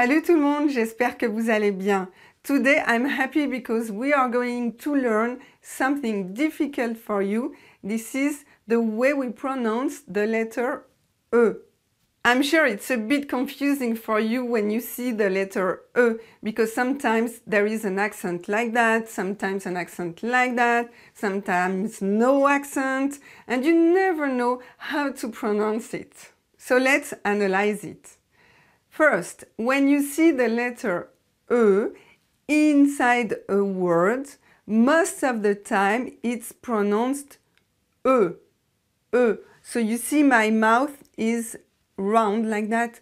Salut tout le monde, j'espère que vous allez bien. Today I'm happy because we are going to learn something difficult for you. This is the way we pronounce the letter E. I'm sure it's a bit confusing for you when you see the letter E because sometimes there is an accent like that, sometimes an accent like that, sometimes no accent, and you never know how to pronounce it. So let's analyze it. First, when you see the letter E inside a word, most of the time it's pronounced E. E. So you see my mouth is round like that.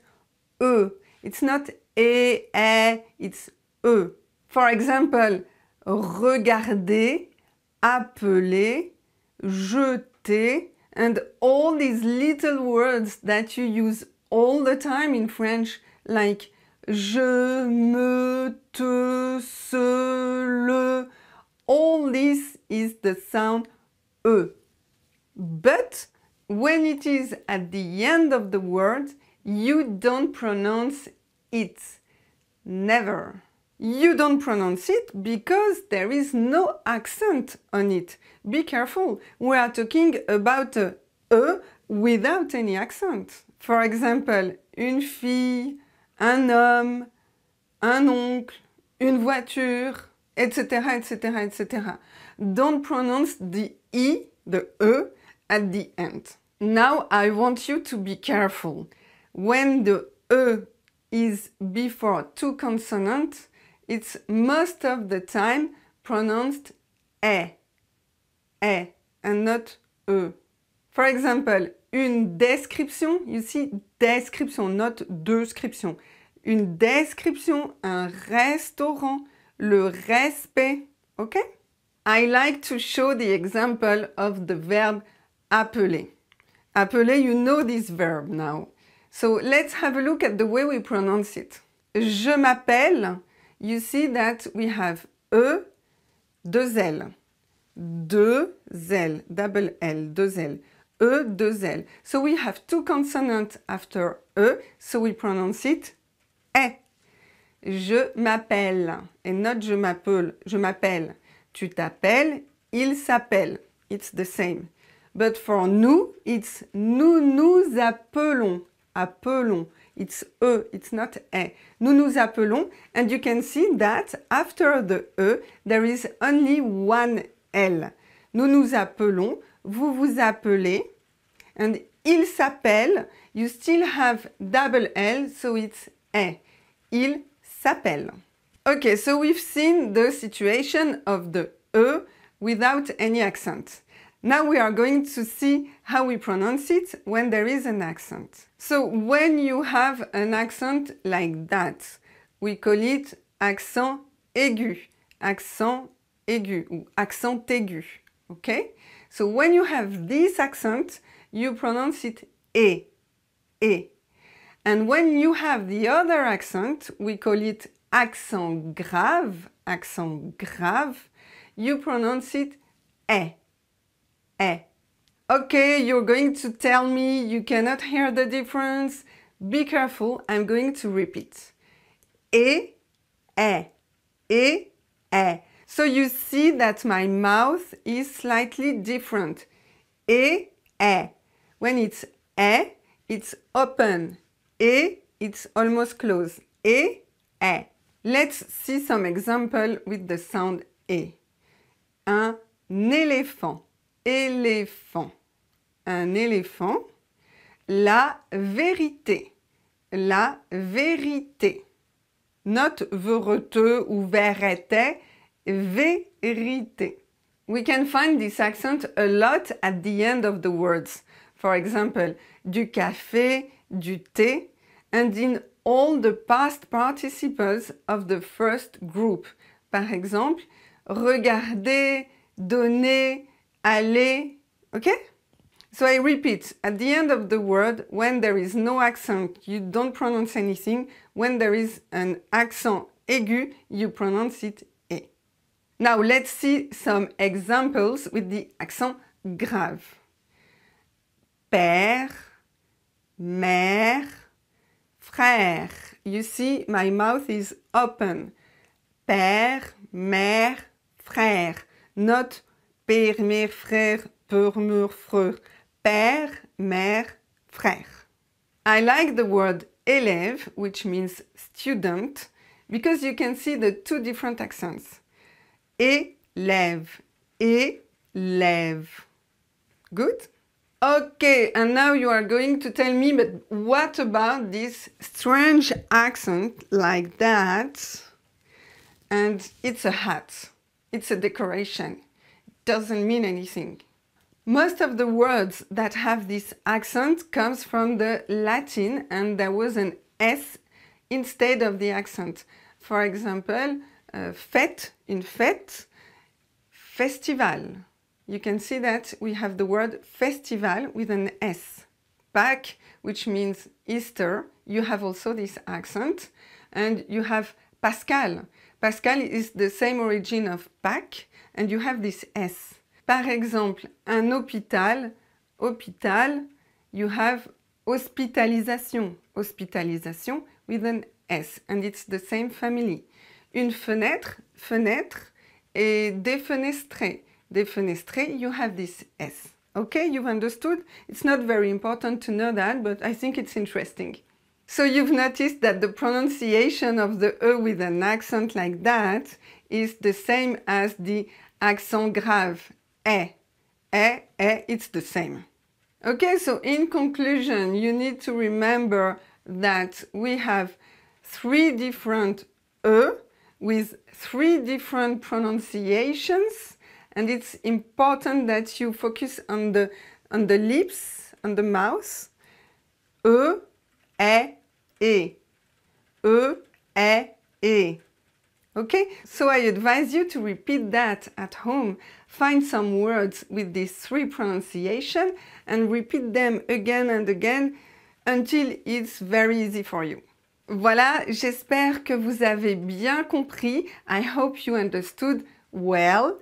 E. It's not E, E, it's E. For example, regarder, appeler, jeter, and all these little words that you use all the time in French like je, me, te, se, le. All this is the sound e. But when it is at the end of the word, you don't pronounce it. Never. You don't pronounce it because there is no accent on it. Be careful, we are talking about a e without any accent. For example, une fille, un homme, un oncle, une voiture, etc., etc., etc. Don't pronounce the I, e, the E, at the end. Now I want you to be careful. When the E is before two consonants, it's most of the time pronounced E, E, and not E. For example, une description, ici description, note description, une description, un restaurant, le respect, ok I like to show the example of the verb appeler. Appeler, you know this verb now. So let's have a look at the way we pronounce it. Je m'appelle, you see that we have E, deux L, deux L, double L, deux L. E, deux L. So we have two consonants after E, so we pronounce it E. Je m'appelle. Et not je m'appelle, je m'appelle. Tu t'appelles, il s'appelle. It's the same. But for nous, it's nous nous appelons. Appelons. It's E, it's not E. Nous nous appelons. And you can see that after the E, there is only one L. Nous nous appelons, vous vous appelez, and il s'appelle, you still have double L, so it's A. Il s'appelle. Okay, so we've seen the situation of the E without any accent. Now we are going to see how we pronounce it when there is an accent. So when you have an accent like that, we call it accent aigu, accent aigu ou accent aigu. Okay? So when you have this accent, you pronounce it e, e. And when you have the other accent, we call it accent grave, accent grave, you pronounce it e, e. Okay, you're going to tell me you cannot hear the difference. Be careful, I'm going to repeat. E, e, e, e. So you see that my mouth is slightly different. E, e. When it's e, it's open. E, it's almost closed. E, e. Let's see some example with the sound e. Un éléphant, éléphant, un éléphant. La vérité, la vérité. Note verreteux ou verretait vérité. We can find this accent a lot at the end of the words. For example, du café, du thé, and in all the past participles of the first group. Par exemple, regarder, donner, aller, okay? So I repeat, at the end of the word, when there is no accent, you don't pronounce anything. When there is an accent aigu, you pronounce it now let's see some examples with the accent grave. Père, mère, frère. You see, my mouth is open. Père, mère, frère. Not père, mère, frère, père, mère, frère. Père, mère, frère. I like the word élève, which means student, because you can see the two different accents élève, élève. Good? Okay, and now you are going to tell me, but what about this strange accent like that? And it's a hat, it's a decoration, it doesn't mean anything. Most of the words that have this accent comes from the Latin and there was an S instead of the accent. For example, uh, fête in fête, festival. You can see that we have the word festival with an S. Back, which means Easter, you have also this accent. And you have Pascal. Pascal is the same origin of Pâques, and you have this S. Par exemple, un hôpital, hôpital, you have hospitalisation, hospitalisation with an S, and it's the same family une fenêtre, fenêtre, et défenestré. Défenestré, you have this S. Okay, you've understood? It's not very important to know that, but I think it's interesting. So you've noticed that the pronunciation of the E with an accent like that is the same as the accent grave, E. E, E, it's the same. Okay, so in conclusion, you need to remember that we have three different E with three different pronunciations and it's important that you focus on the on the lips on the mouth e e e e e e okay so i advise you to repeat that at home find some words with these three pronunciation and repeat them again and again until it's very easy for you Voilà, j'espère que vous avez bien compris. I hope you understood well.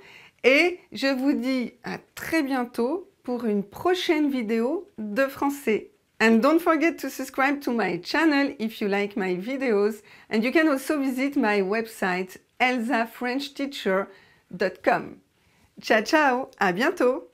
Et je vous dis à très bientôt pour une prochaine vidéo de français. And don't forget to subscribe to my channel if you like my videos. And you can also visit my website elsafrenchteacher.com. Ciao ciao, à bientôt